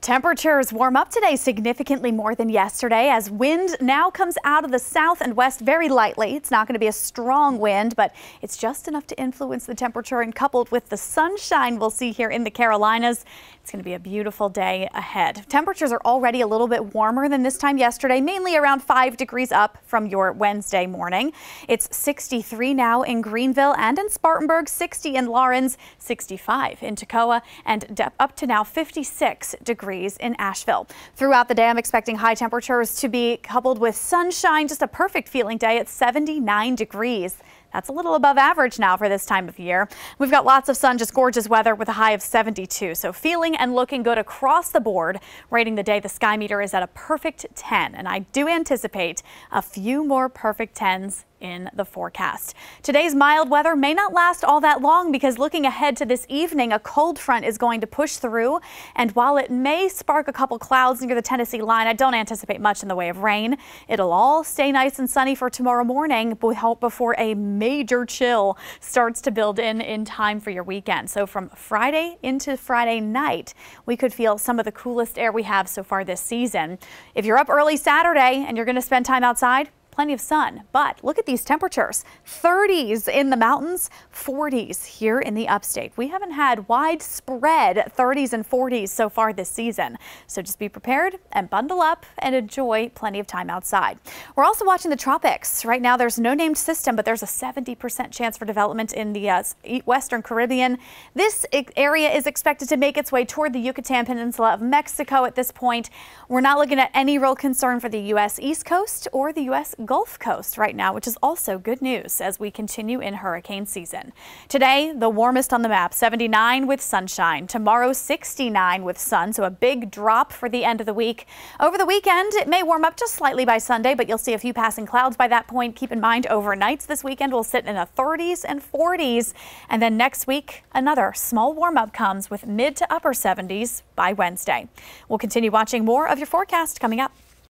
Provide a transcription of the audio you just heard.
Temperatures warm up today significantly more than yesterday as wind now comes out of the south and west very lightly. It's not going to be a strong wind, but it's just enough to influence the temperature and coupled with the sunshine we'll see here in the Carolinas. It's going to be a beautiful day ahead. Temperatures are already a little bit warmer than this time yesterday, mainly around five degrees up from your Wednesday morning. It's 63 now in Greenville and in Spartanburg, 60 in Lawrence, 65 in Toccoa and up to now 56 degrees degrees in Asheville. Throughout the day, I'm expecting high temperatures to be coupled with sunshine. Just a perfect feeling day at 79 degrees. That's a little above average now for this time of year. We've got lots of sun, just gorgeous weather with a high of 72. So feeling and looking good across the board. Rating the day, the sky meter is at a perfect 10. And I do anticipate a few more perfect 10s in the forecast. Today's mild weather may not last all that long because looking ahead to this evening, a cold front is going to push through. And while it may spark a couple clouds near the Tennessee line, I don't anticipate much in the way of rain. It'll all stay nice and sunny for tomorrow morning. We hope before a major chill starts to build in in time for your weekend. So from Friday into Friday night, we could feel some of the coolest air we have so far this season. If you're up early Saturday and you're going to spend time outside, plenty of sun, but look at these temperatures 30s in the mountains, 40s here in the upstate. We haven't had widespread 30s and 40s so far this season, so just be prepared and bundle up and enjoy plenty of time outside. We're also watching the tropics. Right now, there's no named system, but there's a 70% chance for development in the uh, western Caribbean. This area is expected to make its way toward the Yucatan Peninsula of Mexico at this point. We're not looking at any real concern for the U.S. East Coast or the U.S. Gulf Coast right now, which is also good news as we continue in hurricane season. Today, the warmest on the map, 79 with sunshine. Tomorrow, 69 with sun, so a big drop for the end of the week. Over the weekend, it may warm up just slightly by Sunday, but you'll see a few passing clouds by that point. Keep in mind, overnights this weekend will sit in the 30s and 40s. And then next week, another small warm up comes with mid to upper 70s by Wednesday. We'll continue watching more of your forecast coming up.